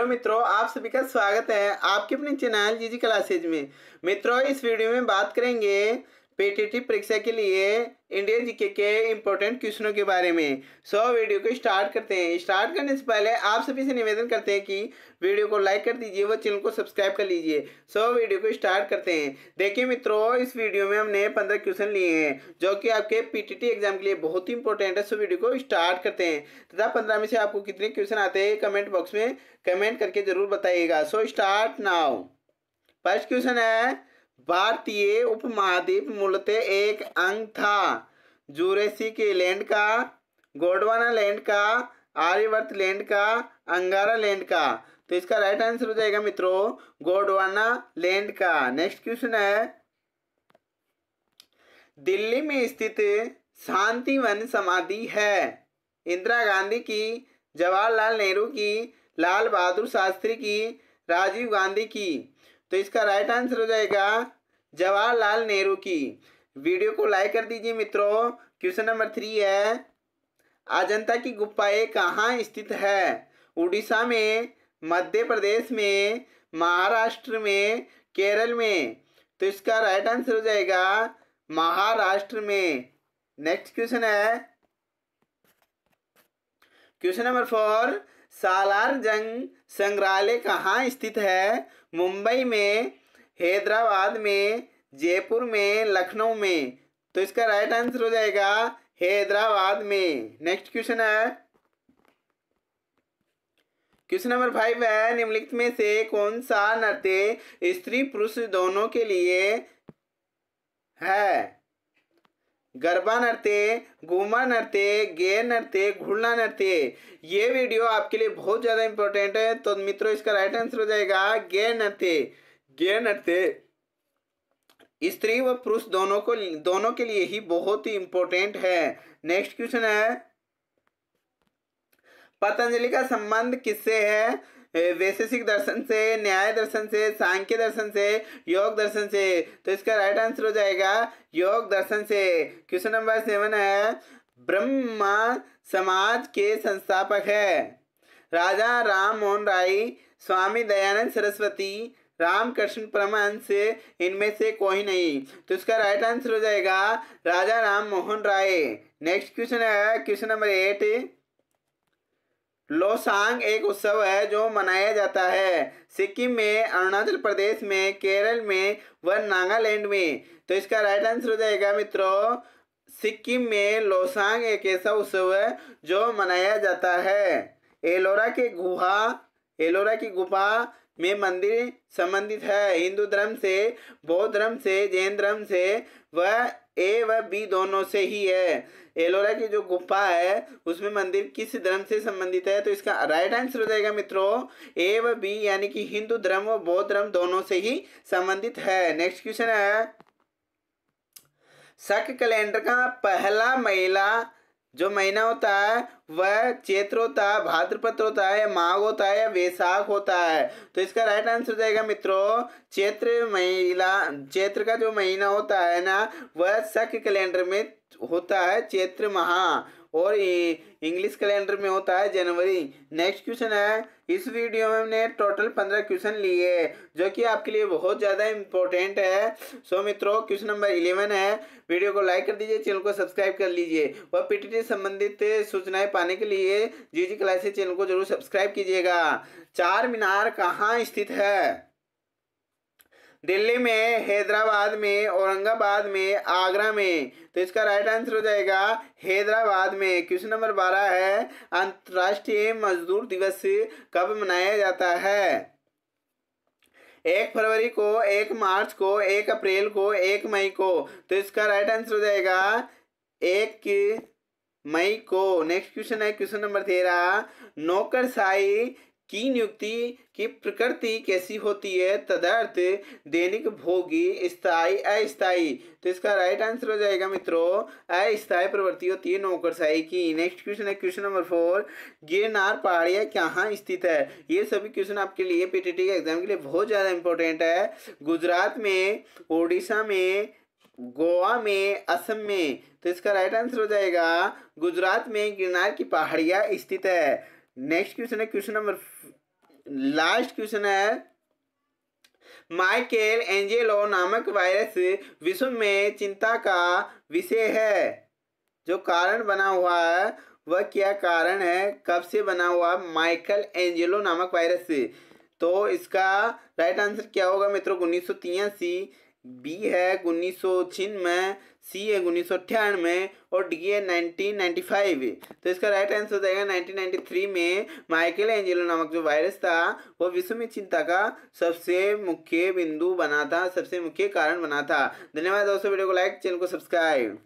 hello मित्रों आप सभी का स्वागत है आपके अपने चैनल जीजी क्लासेज में मित्रों इस वीडियो में बात करेंगे पीटीटी परीक्षा के लिए इंडिया जीके के इम्पोर्टेंट क्वेश्चनों के बारे में सौ वीडियो को स्टार्ट करते हैं स्टार्ट करने से पहले आप सभी से निवेदन करते हैं कि वीडियो को लाइक कर दीजिए व चैनल को सब्सक्राइब कर लीजिए सौ वीडियो को स्टार्ट करते हैं देखिए मित्रों इस वीडियो में हमने पंद्रह क्वेश्चन लिए हैं जो कि आपके पी एग्जाम के लिए बहुत ही इंपॉर्टेंट है सो वीडियो को स्टार्ट करते हैं तथा पंद्रह में से आपको कितने क्वेश्चन आते हैं कमेंट बॉक्स में कमेंट करके जरूर बताइएगा so start now first question है भारतीय उपमहाद्वीप मूलतः एक अंग था जूरेसी के लैंड का गोडवाना लैंड का आर्यवर्त लैंड का अंगारा लैंड का तो इसका राइट आंसर हो जाएगा मित्रों गोडवाना लैंड का नेक्स्ट क्वेश्चन है दिल्ली में स्थित शांतिवन समाधि है इंदिरा गांधी की जवाहरलाल नेहरू की लाल बहादुर शास्त्री की राजीव गांधी की तो इसका राइट आंसर हो जाएगा जवाहरलाल नेहरू की वीडियो को लाइक कर दीजिए मित्रों क्वेश्चन नंबर थ्री है अजंता की गुफाएं कहाँ स्थित है उड़ीसा में मध्य प्रदेश में महाराष्ट्र में केरल में तो इसका राइट आंसर हो जाएगा महाराष्ट्र में नेक्स्ट क्वेश्चन है question number four Salar Jung संग्रहालय कहाँ स्थित है मुंबई में हैदराबाद में जयपुर में लखनऊ में तो इसका राइट आंसर हो जाएगा हैदराबाद में नेक्स्ट क्वेश्चन है क्वेश्चन नंबर फाइव है निम्नलिखित में से कौन सा नृत्य स्त्री पुरुष दोनों के लिए है गरबा नृत्य घूमा नृत्य गेर नृत्य घुड़ना नृत्य ये वीडियो आपके लिए बहुत ज़्यादा इंपॉर्टेंट है तो मित्रों इसका राइट आंसर हो जाएगा गेर नृत्य ज्ञान स्त्री व पुरुष दोनों को दोनों के लिए ही बहुत ही इंपॉर्टेंट है नेक्स्ट क्वेश्चन है पतंजलि का संबंध किससे है वैशेषिक दर्शन से न्याय दर्शन से सांख्य दर्शन से योग दर्शन से तो इसका राइट आंसर हो जाएगा योग दर्शन से क्वेश्चन नंबर सेवन है ब्रह्मा समाज के संस्थापक है राजा राम मोहन राय स्वामी दयानंद सरस्वती रामकृष्ण परमहंस इनमें से कोई नहीं तो इसका राइट आंसर हो जाएगा राजा राम मोहन राय नेक्स्ट क्वेश्चन है क्वेश्चन नंबर एट लोसांग एक उत्सव है जो मनाया जाता है सिक्किम में अरुणाचल प्रदेश में केरल में व नागालैंड में तो इसका राइट आंसर हो जाएगा मित्रों सिक्किम में लोसांग एक ऐसा उत्सव है जो मनाया जाता है एलोरा के गुहा एलोरा की गुफा में मंदिर संबंधित है हिंदू धर्म से बौद्ध धर्म से जैन धर्म से वह ए व बी दोनों से ही है एलोरा की जो गुफा है उसमें मंदिर किस धर्म से संबंधित है तो इसका राइट आंसर हो जाएगा मित्रों ए व बी यानी कि हिंदू धर्म व बौद्ध धर्म दोनों से ही संबंधित है नेक्स्ट क्वेश्चन है शक कैलेंडर का पहला महिला जो महीना होता है वह चैत्र होता है भाद्रपत्र होता है माघ होता है या वैशाख होता है तो इसका राइट आंसर जाएगा मित्रों चैत्र महिला चैत्र का जो महीना होता है ना वह शक कैलेंडर में होता है चैत्र महा और इंग्लिश कैलेंडर में होता है जनवरी नेक्स्ट क्वेश्चन है इस वीडियो में हमने टोटल पंद्रह क्वेश्चन लिए जो कि आपके लिए बहुत ज़्यादा इंपॉर्टेंट है सो मित्रों क्वेश्चन नंबर इलेवन है वीडियो को लाइक कर दीजिए चैनल को सब्सक्राइब कर लीजिए और पीटीटी संबंधित सूचनाएं पाने के लिए जी जी क्लासेस चैनल को जरूर सब्सक्राइब कीजिएगा चार मीनार कहाँ स्थित है दिल्ली में हैदराबाद में औरंगाबाद में आगरा में तो इसका राइट आंसर हो जाएगा हैदराबाद में क्वेश्चन नंबर बारह है अंतर्राष्ट्रीय मजदूर दिवस कब मनाया जाता है एक फरवरी को एक मार्च को एक अप्रैल को एक मई को तो इसका राइट आंसर हो जाएगा एक मई को नेक्स्ट क्वेश्चन है क्वेश्चन नंबर तेरह नौकरशाही की नियुक्ति की प्रकृति कैसी होती है तदर्थ दैनिक भोगी स्थाई अस्थाई तो इसका राइट आंसर हो जाएगा मित्रों अस्थाई प्रवृत्ति होती है नौकरशाही की नेक्स्ट क्वेश्चन है क्वेश्चन नंबर फोर गिरनार पहाड़िया कहाँ स्थित है ये सभी क्वेश्चन आपके लिए पीटीटी के एग्जाम के लिए बहुत ज़्यादा इंपॉर्टेंट है गुजरात में उड़ीसा में गोवा में असम में तो इसका राइट आंसर हो जाएगा गुजरात में गिरनार की पहाड़िया स्थित है नेक्स्ट क्वेश्चन है क्वेश्चन नंबर लास्ट क्वेश्चन है माइकेल एंजेलो नामक वायरस विश्व में चिंता का विषय है जो कारण बना हुआ है वह क्या कारण है कब से बना हुआ माइकल एंजेलो नामक वायरस से तो इसका राइट आंसर क्या होगा मित्रों उन्नीस सौ तिहासी बी है उन्नीस सौ में सी है उन्नीस सौ अट्ठानवे और डी है नाइनटीन नाइन्टी फाइव तो इसका राइट आंसर हो जाएगा नाइनटीन नाइन्टी थ्री में माइकल एंजेलो नामक जो वायरस था वो विश्व में चिंता का सबसे मुख्य बिंदु बना था सबसे मुख्य कारण बना था धन्यवाद दोस्तों वीडियो को लाइक चैनल को सब्सक्राइब